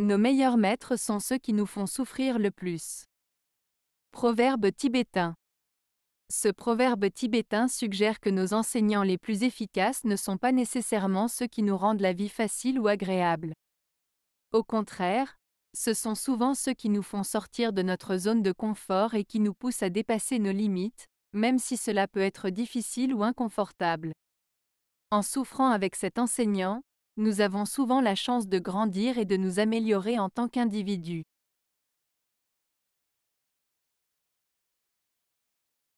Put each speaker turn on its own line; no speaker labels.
Nos meilleurs maîtres sont ceux qui nous font souffrir le plus. Proverbe tibétain. Ce proverbe tibétain suggère que nos enseignants les plus efficaces ne sont pas nécessairement ceux qui nous rendent la vie facile ou agréable. Au contraire, ce sont souvent ceux qui nous font sortir de notre zone de confort et qui nous poussent à dépasser nos limites, même si cela peut être difficile ou inconfortable. En souffrant avec cet enseignant, nous avons souvent la chance de grandir et
de nous améliorer en tant qu'individus.